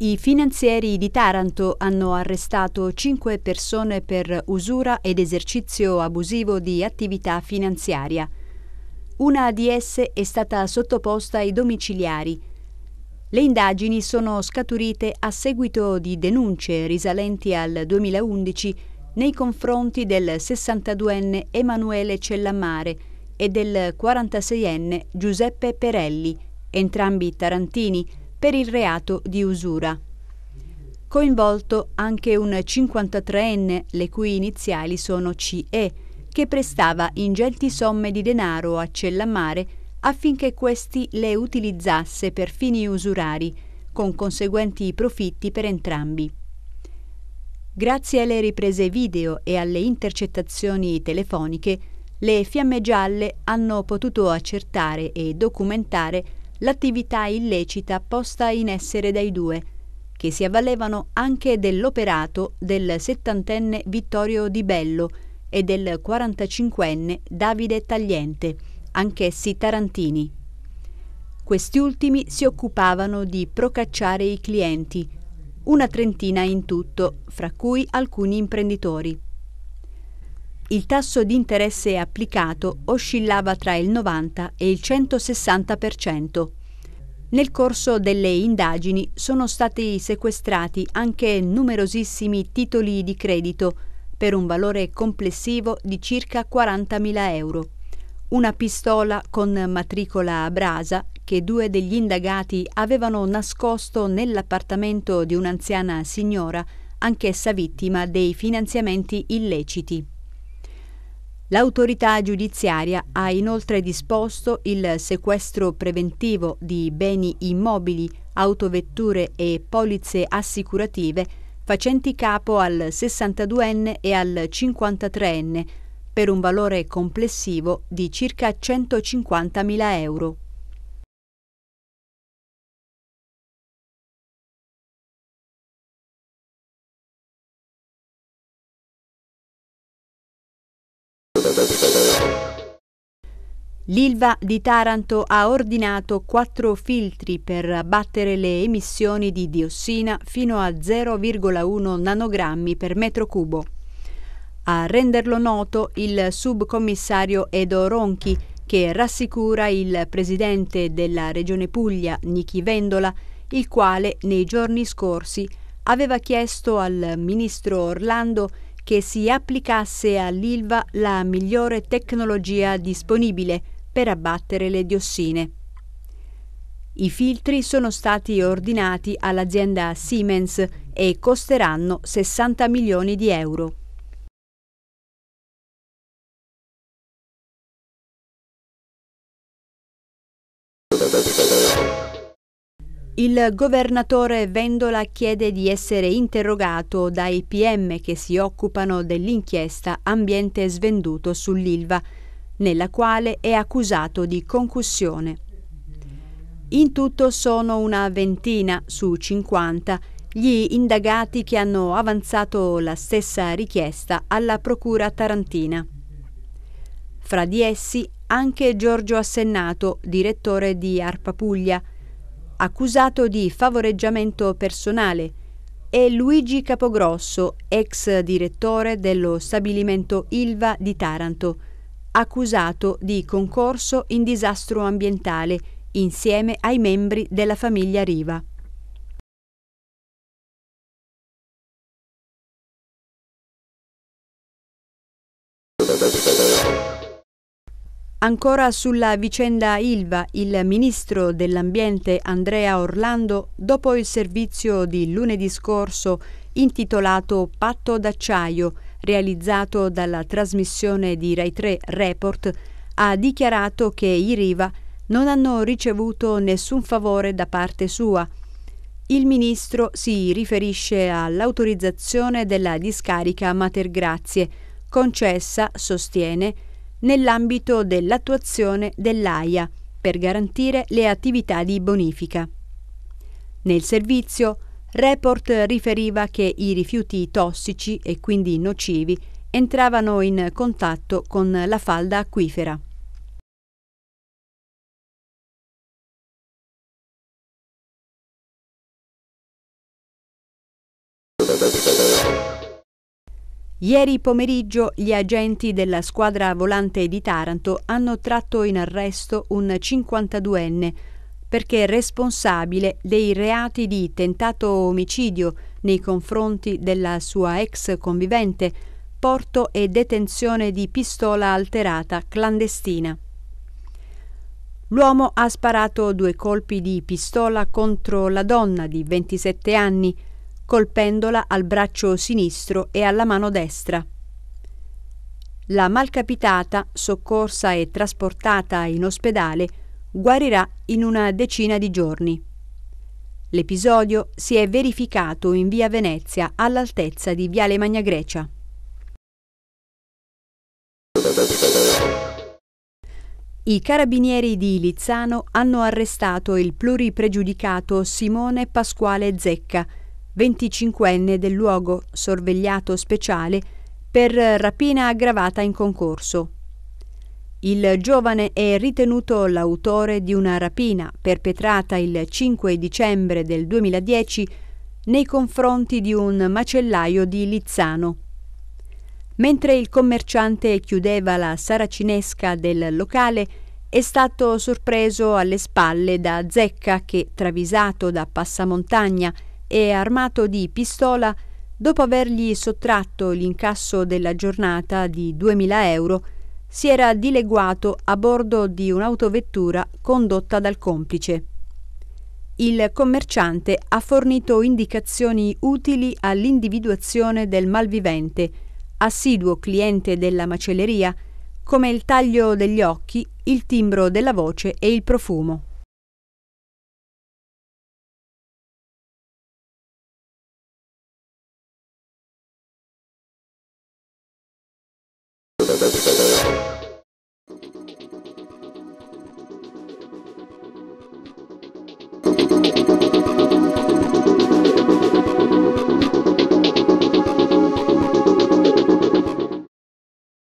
I finanzieri di Taranto hanno arrestato cinque persone per usura ed esercizio abusivo di attività finanziaria. Una di esse è stata sottoposta ai domiciliari. Le indagini sono scaturite a seguito di denunce risalenti al 2011 nei confronti del 62enne Emanuele Cellammare e del 46enne Giuseppe Perelli entrambi tarantini, per il reato di usura. Coinvolto anche un 53enne, le cui iniziali sono CE, che prestava ingenti somme di denaro a Cellammare affinché questi le utilizzasse per fini usurari, con conseguenti profitti per entrambi. Grazie alle riprese video e alle intercettazioni telefoniche, le fiamme gialle hanno potuto accertare e documentare l'attività illecita posta in essere dai due, che si avvalevano anche dell'operato del settantenne Vittorio Di Bello e del 45enne Davide Tagliente, anch'essi tarantini. Questi ultimi si occupavano di procacciare i clienti, una trentina in tutto, fra cui alcuni imprenditori il tasso di interesse applicato oscillava tra il 90 e il 160%. Nel corso delle indagini sono stati sequestrati anche numerosissimi titoli di credito per un valore complessivo di circa 40.000 euro, una pistola con matricola a brasa che due degli indagati avevano nascosto nell'appartamento di un'anziana signora, anch'essa vittima dei finanziamenti illeciti. L'autorità giudiziaria ha inoltre disposto il sequestro preventivo di beni immobili, autovetture e polizze assicurative facenti capo al 62enne e al 53enne per un valore complessivo di circa 150.000 euro. L'Ilva di Taranto ha ordinato quattro filtri per abbattere le emissioni di diossina fino a 0,1 nanogrammi per metro cubo. A renderlo noto il subcommissario Edo Ronchi, che rassicura il presidente della Regione Puglia, Nichi Vendola, il quale nei giorni scorsi aveva chiesto al ministro Orlando che si applicasse all'ILVA la migliore tecnologia disponibile per abbattere le diossine. I filtri sono stati ordinati all'azienda Siemens e costeranno 60 milioni di euro. Il governatore Vendola chiede di essere interrogato dai PM che si occupano dell'inchiesta Ambiente svenduto sull'Ilva, nella quale è accusato di concussione. In tutto sono una ventina su 50 gli indagati che hanno avanzato la stessa richiesta alla Procura tarantina. Fra di essi anche Giorgio Assennato, direttore di Arpa Puglia, accusato di favoreggiamento personale, e Luigi Capogrosso, ex direttore dello stabilimento Ilva di Taranto, accusato di concorso in disastro ambientale insieme ai membri della famiglia Riva. Ancora sulla vicenda Ilva, il ministro dell'Ambiente Andrea Orlando, dopo il servizio di lunedì scorso intitolato Patto d'acciaio, realizzato dalla trasmissione di Rai 3 Report, ha dichiarato che i Riva non hanno ricevuto nessun favore da parte sua. Il ministro si riferisce all'autorizzazione della discarica Matergrazie, concessa, sostiene, nell'ambito dell'attuazione dell'AIA per garantire le attività di bonifica. Nel servizio, Report riferiva che i rifiuti tossici e quindi nocivi entravano in contatto con la falda acquifera. Ieri pomeriggio gli agenti della squadra volante di Taranto hanno tratto in arresto un 52enne perché responsabile dei reati di tentato omicidio nei confronti della sua ex convivente, porto e detenzione di pistola alterata clandestina. L'uomo ha sparato due colpi di pistola contro la donna di 27 anni, colpendola al braccio sinistro e alla mano destra. La malcapitata, soccorsa e trasportata in ospedale, guarirà in una decina di giorni. L'episodio si è verificato in via Venezia all'altezza di Viale Magna Grecia. I carabinieri di Lizzano hanno arrestato il pluripregiudicato Simone Pasquale Zecca, 25enne del luogo sorvegliato speciale per rapina aggravata in concorso. Il giovane è ritenuto l'autore di una rapina perpetrata il 5 dicembre del 2010 nei confronti di un macellaio di Lizzano. Mentre il commerciante chiudeva la saracinesca del locale, è stato sorpreso alle spalle da Zecca che, travisato da passamontagna e armato di pistola dopo avergli sottratto l'incasso della giornata di 2000 euro, si era dileguato a bordo di un'autovettura condotta dal complice. Il commerciante ha fornito indicazioni utili all'individuazione del malvivente, assiduo cliente della macelleria, come il taglio degli occhi, il timbro della voce e il profumo. Thank you.